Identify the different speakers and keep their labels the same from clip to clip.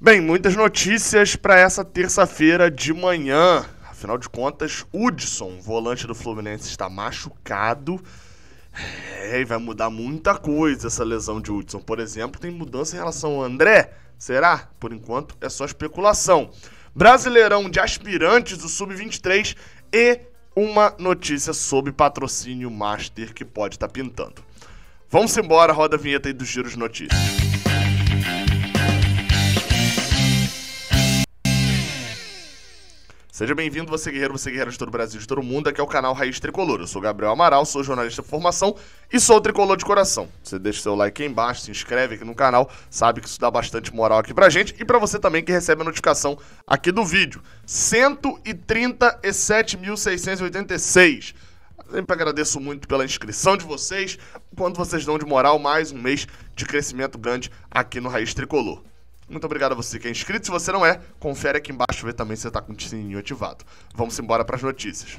Speaker 1: Bem, muitas notícias para essa terça-feira de manhã. Afinal de contas, Hudson, volante do Fluminense, está machucado. É, e vai mudar muita coisa essa lesão de Hudson. Por exemplo, tem mudança em relação ao André. Será? Por enquanto, é só especulação. Brasileirão de aspirantes do Sub-23 e uma notícia sobre patrocínio Master que pode estar tá pintando. Vamos embora, roda a vinheta aí do Giro de Notícias. Seja bem-vindo, você guerreiro, você guerreiro de todo o Brasil, de todo o mundo. Aqui é o canal Raiz Tricolor. Eu sou Gabriel Amaral, sou jornalista de formação e sou tricolor de coração. Você deixa seu like aí embaixo, se inscreve aqui no canal, sabe que isso dá bastante moral aqui pra gente e pra você também que recebe a notificação aqui do vídeo. 137.686. Sempre agradeço muito pela inscrição de vocês, quanto vocês dão de moral, mais um mês de crescimento grande aqui no Raiz Tricolor. Muito obrigado a você que é inscrito. Se você não é, confere aqui embaixo ver também se você está com o sininho ativado. Vamos embora para as notícias.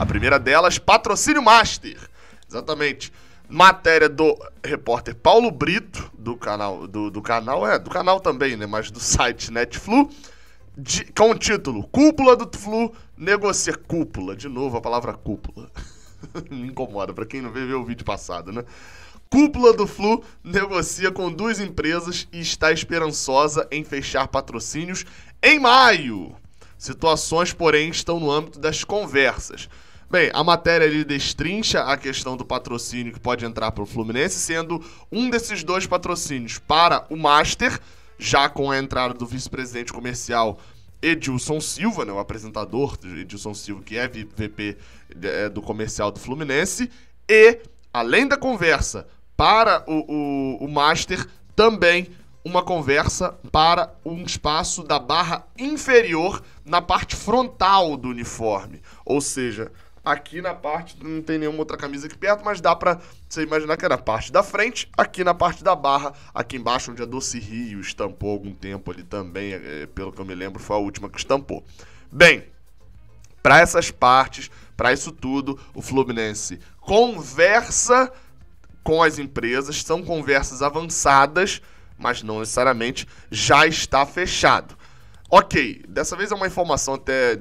Speaker 1: A primeira delas, patrocínio master. Exatamente. Matéria do repórter Paulo Brito, do canal, do, do canal, é, do canal também, né, mas do site Netflu, de, com o título Cúpula do Flu negocia cúpula. De novo a palavra cúpula. Me incomoda, para quem não viu o vídeo passado, né? Cúpula do Flu negocia com duas empresas e está esperançosa em fechar patrocínios em maio. Situações, porém, estão no âmbito das conversas. Bem, a matéria ali destrincha a questão do patrocínio que pode entrar para o Fluminense, sendo um desses dois patrocínios para o Master, já com a entrada do vice-presidente comercial Edilson Silva, né, o apresentador Edilson Silva, que é VP é, do comercial do Fluminense, e, além da conversa para o, o, o Master também uma conversa para um espaço da barra inferior na parte frontal do uniforme. Ou seja, aqui na parte não tem nenhuma outra camisa aqui perto, mas dá para você imaginar que é na parte da frente, aqui na parte da barra, aqui embaixo onde a Doce Rio estampou algum tempo ali também, é, é pelo que eu me lembro, foi a última que estampou. Bem, para essas partes, para isso tudo, o Fluminense conversa com as empresas, são conversas avançadas, mas não necessariamente já está fechado. Ok, dessa vez é uma informação até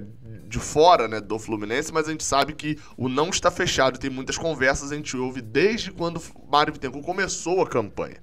Speaker 1: de fora né, do Fluminense, mas a gente sabe que o não está fechado, tem muitas conversas, a gente ouve desde quando Mário Bittencourt começou a campanha.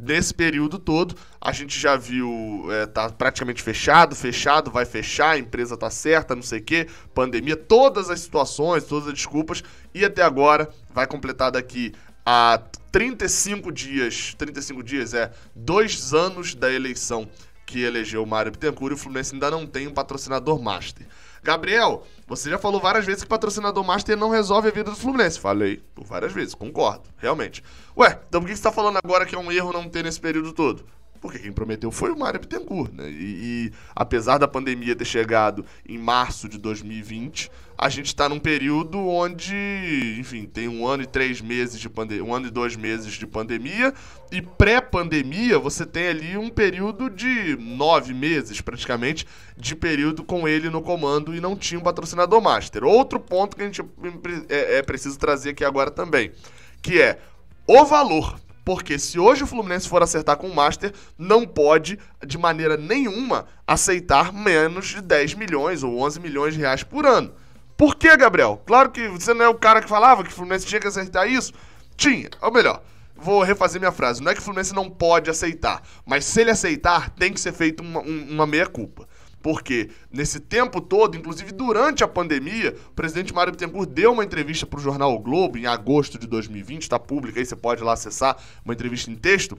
Speaker 1: Nesse período todo, a gente já viu, é, tá praticamente fechado, fechado, vai fechar, a empresa tá certa, não sei o quê, pandemia, todas as situações, todas as desculpas, e até agora vai completar daqui há 35 dias, 35 dias é dois anos da eleição que elegeu o Mário Bittencourt e o Fluminense ainda não tem um patrocinador master. Gabriel, você já falou várias vezes que patrocinador master não resolve a vida do Fluminense. Falei por várias vezes, concordo, realmente. Ué, então por que você está falando agora que é um erro não ter nesse período todo? Porque quem prometeu foi o Mário Bittencourt, né? E, e apesar da pandemia ter chegado em março de 2020, a gente está num período onde, enfim, tem um ano e três meses de pandemia, um ano e dois meses de pandemia, e pré-pandemia você tem ali um período de nove meses, praticamente, de período com ele no comando e não tinha um patrocinador master. Outro ponto que a gente é, é preciso trazer aqui agora também, que é o valor porque se hoje o Fluminense for acertar com o Master, não pode, de maneira nenhuma, aceitar menos de 10 milhões ou 11 milhões de reais por ano. Por que, Gabriel? Claro que você não é o cara que falava que o Fluminense tinha que acertar isso. Tinha, ou melhor, vou refazer minha frase. Não é que o Fluminense não pode aceitar, mas se ele aceitar, tem que ser feito uma, uma meia-culpa. Porque nesse tempo todo, inclusive durante a pandemia, o presidente Mário Bittencourt deu uma entrevista para o jornal o Globo em agosto de 2020, está pública aí, você pode lá acessar uma entrevista em texto,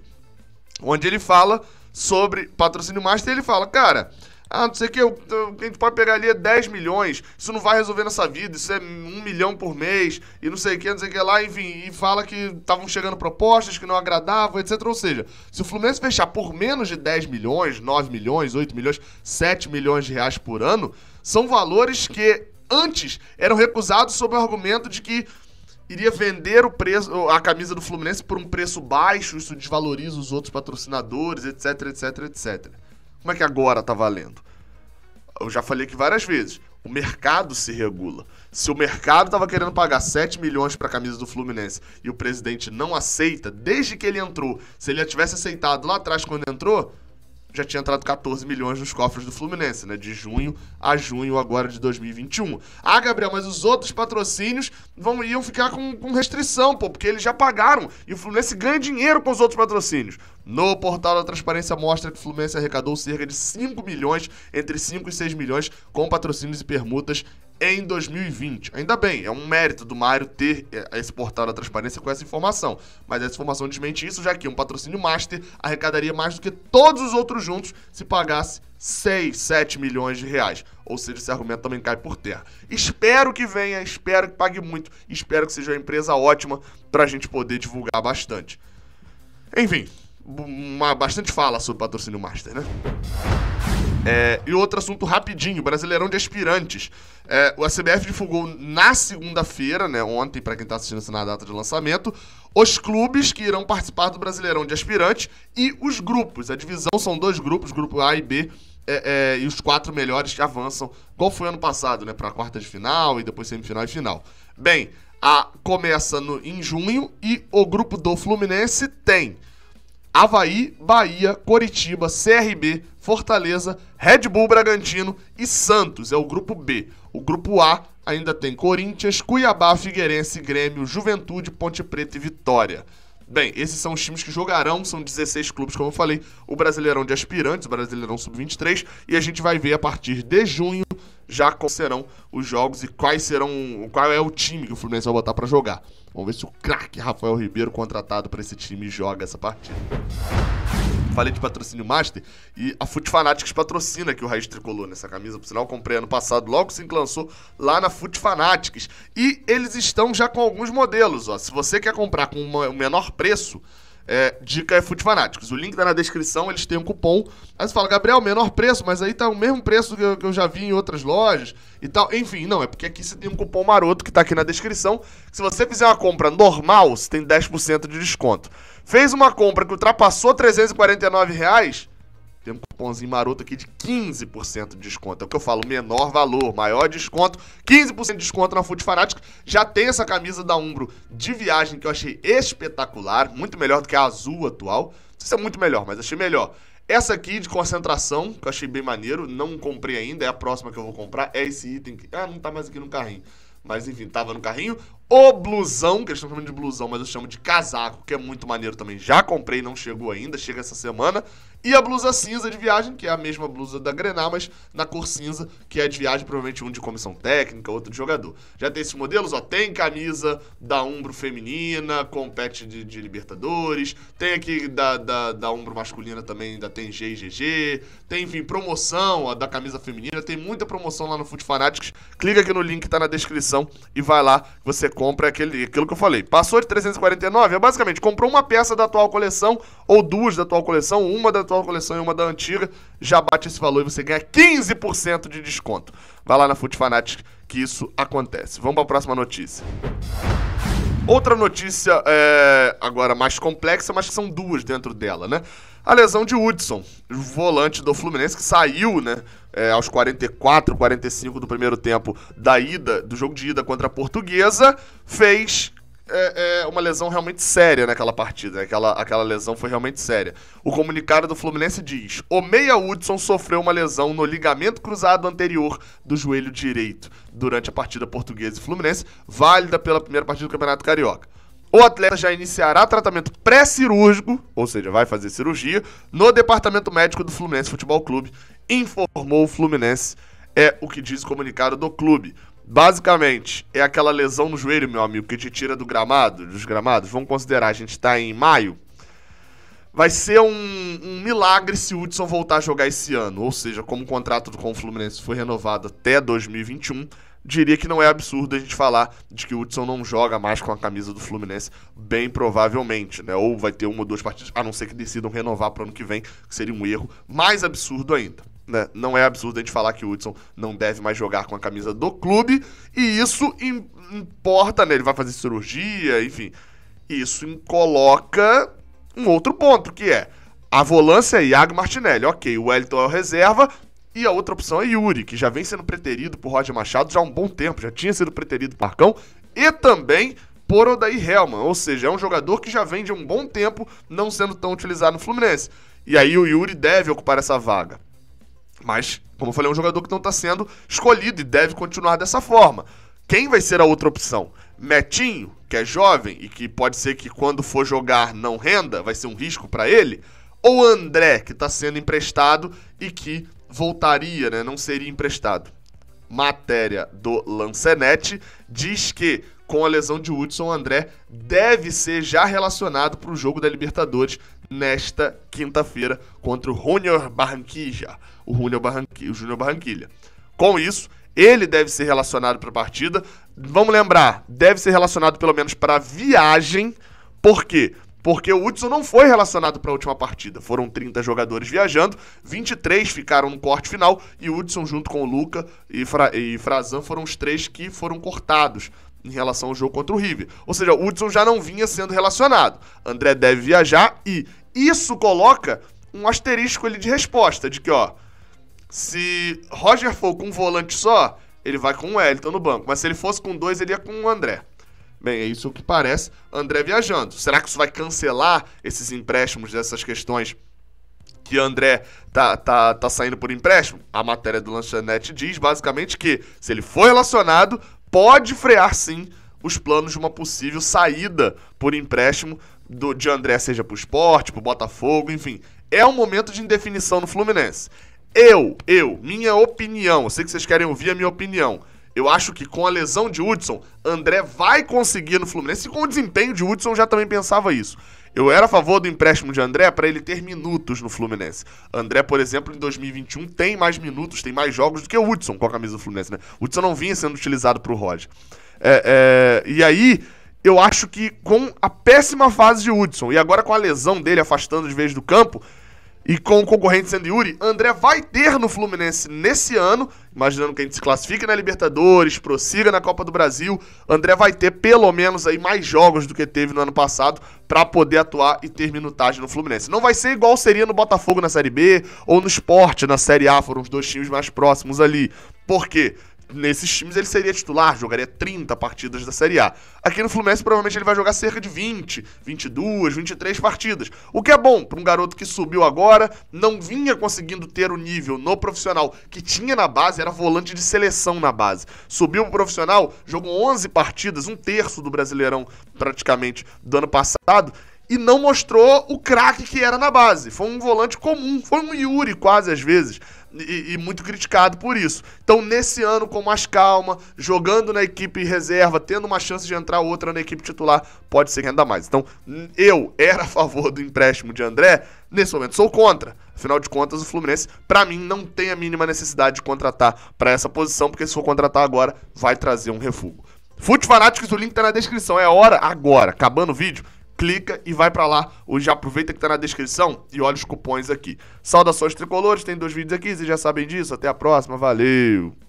Speaker 1: onde ele fala sobre patrocínio master, ele fala, cara, ah, não sei o que, eu, eu, a gente pode pegar ali 10 é milhões, isso não vai resolver nessa vida, isso é um milhão por mês, e não sei o que, não sei o que lá, enfim, e fala que estavam chegando propostas que não agradavam, etc. Ou seja, se o Fluminense fechar por menos de 10 milhões, 9 milhões, 8 milhões, 7 milhões de reais por ano, são valores que antes eram recusados sob o argumento de que iria vender o preço, a camisa do Fluminense por um preço baixo, isso desvaloriza os outros patrocinadores, etc, etc, etc. Como é que agora tá valendo? Eu já falei aqui várias vezes. O mercado se regula. Se o mercado estava querendo pagar 7 milhões para a camisa do Fluminense e o presidente não aceita, desde que ele entrou, se ele tivesse aceitado lá atrás quando entrou, já tinha entrado 14 milhões nos cofres do Fluminense, né? De junho a junho agora de 2021. Ah, Gabriel, mas os outros patrocínios vão iam ficar com, com restrição, pô, porque eles já pagaram e o Fluminense ganha dinheiro com os outros patrocínios. No portal da transparência mostra que o Fluminense arrecadou cerca de 5 milhões, entre 5 e 6 milhões, com patrocínios e permutas em 2020. Ainda bem, é um mérito do Mário ter eh, esse portal da transparência com essa informação. Mas essa informação desmente isso, já que um patrocínio master arrecadaria mais do que todos os outros juntos se pagasse 6, 7 milhões de reais. Ou seja, esse argumento também cai por terra. Espero que venha, espero que pague muito, espero que seja uma empresa ótima para a gente poder divulgar bastante. Enfim, uma, bastante fala sobre patrocínio master, né? É, e outro assunto rapidinho, Brasileirão de Aspirantes. É, o CBF divulgou na segunda-feira, né, ontem, para quem está assistindo isso na data de lançamento, os clubes que irão participar do Brasileirão de Aspirantes e os grupos. A divisão são dois grupos, grupo A e B, é, é e os quatro melhores que avançam, qual foi ano passado, né, para a quarta de final e depois semifinal e final. Bem, a começa no, em junho e o grupo do Fluminense tem Havaí, Bahia, Coritiba, CRB, Fortaleza, Red Bull Bragantino e Santos. É o grupo B. O grupo A ainda tem Corinthians, Cuiabá, Figueirense, Grêmio, Juventude, Ponte Preta e Vitória. Bem, esses são os times que jogarão, são 16 clubes, como eu falei, o Brasileirão de Aspirantes, o Brasileirão Sub-23, e a gente vai ver a partir de junho já como serão os jogos e quais serão, qual é o time que o Fluminense vai botar para jogar. Vamos ver se o craque Rafael Ribeiro, contratado para esse time, joga essa partida. Falei de patrocínio Master e a Foot Fanatics patrocina que o Raiz tricolou nessa camisa. Por sinal, comprei ano passado, logo se assim lançou lá na Foot Fanatics. E eles estão já com alguns modelos. Ó. Se você quer comprar com o menor preço, é, dica é Fute Fanáticos. O link tá na descrição, eles têm um cupom. Aí você fala, Gabriel, menor preço, mas aí tá o mesmo preço que eu, que eu já vi em outras lojas e tal. Enfim, não, é porque aqui você tem um cupom maroto que tá aqui na descrição. Se você fizer uma compra normal, você tem 10% de desconto. Fez uma compra que ultrapassou 349 reais, tem um cupomzinho maroto aqui de 15% de desconto. É o que eu falo, menor valor, maior desconto. 15% de desconto na Food fanatic Já tem essa camisa da Umbro de viagem que eu achei espetacular. Muito melhor do que a azul atual. Não sei se é muito melhor, mas achei melhor. Essa aqui de concentração, que eu achei bem maneiro, não comprei ainda, é a próxima que eu vou comprar, é esse item que... Ah, não tá mais aqui no carrinho. Mas enfim, tava no carrinho o blusão, que eles estão chamando de blusão, mas eu chamo de casaco, que é muito maneiro também. Já comprei, não chegou ainda, chega essa semana. E a blusa cinza de viagem, que é a mesma blusa da Grená, mas na cor cinza, que é de viagem, provavelmente um de comissão técnica, outro de jogador. Já tem esses modelos, ó, tem camisa da Umbro feminina, com patch de, de Libertadores, tem aqui da, da, da Umbro masculina também, ainda tem GG tem, enfim, promoção ó, da camisa feminina, tem muita promoção lá no Food Fanatics. Clica aqui no link que tá na descrição e vai lá, você compra é aquele, aquilo que eu falei. Passou de 349, é basicamente, comprou uma peça da atual coleção, ou duas da atual coleção, uma da atual coleção e uma da antiga, já bate esse valor e você ganha 15% de desconto. Vai lá na Foot Fanatic que isso acontece. Vamos para a próxima notícia. Outra notícia, é, agora mais complexa, mas que são duas dentro dela, né? A lesão de Hudson, volante do Fluminense, que saiu, né? É, aos 44, 45 do primeiro tempo da ida, do jogo de ida contra a portuguesa, fez é, é, uma lesão realmente séria naquela partida. Né? Aquela, aquela lesão foi realmente séria. O comunicado do Fluminense diz: o Meia Hudson sofreu uma lesão no ligamento cruzado anterior do joelho direito durante a partida portuguesa e Fluminense, válida pela primeira partida do Campeonato Carioca. O atleta já iniciará tratamento pré-cirúrgico, ou seja, vai fazer cirurgia, no departamento médico do Fluminense Futebol Clube, informou o Fluminense, é o que diz o comunicado do clube. Basicamente, é aquela lesão no joelho, meu amigo, que te tira do gramado, dos gramados. Vamos considerar, a gente tá em maio. Vai ser um, um milagre se o Hudson voltar a jogar esse ano. Ou seja, como o contrato com o Fluminense foi renovado até 2021, diria que não é absurdo a gente falar de que o Hudson não joga mais com a camisa do Fluminense, bem provavelmente, né? Ou vai ter uma ou duas partidas, a não ser que decidam renovar para o ano que vem, que seria um erro mais absurdo ainda. Né? Não é absurdo a gente falar que o Hudson não deve mais jogar com a camisa do clube, e isso importa, né? Ele vai fazer cirurgia, enfim. Isso coloca um outro ponto, que é a volância é Iago Martinelli. Ok, o Wellington é o reserva, e a outra opção é Yuri, que já vem sendo preterido por Roger Machado já há um bom tempo, já tinha sido preterido por Marcão, e também por Odair Helman, ou seja, é um jogador que já vem de um bom tempo não sendo tão utilizado no Fluminense. E aí o Yuri deve ocupar essa vaga. Mas, como eu falei, é um jogador que não está sendo escolhido e deve continuar dessa forma. Quem vai ser a outra opção? Metinho, que é jovem e que pode ser que quando for jogar não renda, vai ser um risco para ele? Ou André, que está sendo emprestado e que voltaria, né? Não seria emprestado. Matéria do Lancenet diz que com a lesão de Hudson André, deve ser já relacionado para o jogo da Libertadores nesta quinta-feira contra o Junior Barranquilla. O Junior Barranquilla, o Junior Barranquilla. Com isso, ele deve ser relacionado para a partida. Vamos lembrar, deve ser relacionado pelo menos para a viagem. Por quê? Porque o Hudson não foi relacionado para a última partida. Foram 30 jogadores viajando, 23 ficaram no corte final e o Hudson, junto com o Luca e, Fra e Frazan, foram os três que foram cortados em relação ao jogo contra o River. Ou seja, o Hudson já não vinha sendo relacionado. André deve viajar e isso coloca um asterisco ali de resposta, de que, ó, se Roger for com um volante só, ele vai com o Elton no banco, mas se ele fosse com dois, ele ia com o André. Bem, é isso que parece André viajando. Será que isso vai cancelar esses empréstimos dessas questões que André tá, tá, tá saindo por empréstimo? A matéria do Lanchonete diz basicamente que se ele for relacionado, pode frear sim os planos de uma possível saída por empréstimo do, de André, seja para o esporte, para o Botafogo, enfim. É um momento de indefinição no Fluminense. Eu, eu, minha opinião, eu sei que vocês querem ouvir a minha opinião. Eu acho que com a lesão de Hudson, André vai conseguir no Fluminense, e com o desempenho de Hudson, eu já também pensava isso. Eu era a favor do empréstimo de André para ele ter minutos no Fluminense. André, por exemplo, em 2021 tem mais minutos, tem mais jogos do que o Hudson com a camisa do Fluminense, né? O Hudson não vinha sendo utilizado pro Roger. É, é, e aí, eu acho que com a péssima fase de Hudson e agora com a lesão dele afastando de vez do campo, e com o concorrente sendo Yuri, André vai ter no Fluminense nesse ano, imaginando que a gente se classifique na Libertadores, prossiga na Copa do Brasil, André vai ter pelo menos aí mais jogos do que teve no ano passado para poder atuar e ter minutagem no Fluminense. Não vai ser igual seria no Botafogo na Série B ou no Sport na Série A, foram os dois times mais próximos ali. Por quê? nesses times ele seria titular, jogaria 30 partidas da Série A. Aqui no Fluminense, provavelmente ele vai jogar cerca de 20, 22, 23 partidas. O que é bom para um garoto que subiu agora, não vinha conseguindo ter o nível no profissional que tinha na base, era volante de seleção na base. Subiu pro profissional, jogou 11 partidas, um terço do Brasileirão praticamente do ano passado e não mostrou o craque que era na base. Foi um volante comum, foi um Yuri quase às vezes e, e, muito criticado por isso. Então, nesse ano, com mais calma, jogando na equipe reserva, tendo uma chance de entrar outra na equipe titular, pode ser que ainda mais. Então, eu era a favor do empréstimo de André, nesse momento sou contra. Afinal de contas, o Fluminense, para mim, não tem a mínima necessidade de contratar para essa posição, porque se for contratar agora, vai trazer um refugo. Fute Fanáticos, o link tá na descrição. É hora agora, acabando o vídeo clica e vai para lá. Ou já aproveita que tá na descrição e olha os cupons aqui. Saudações tricolores, tem dois vídeos aqui, vocês já sabem disso. Até a próxima, valeu!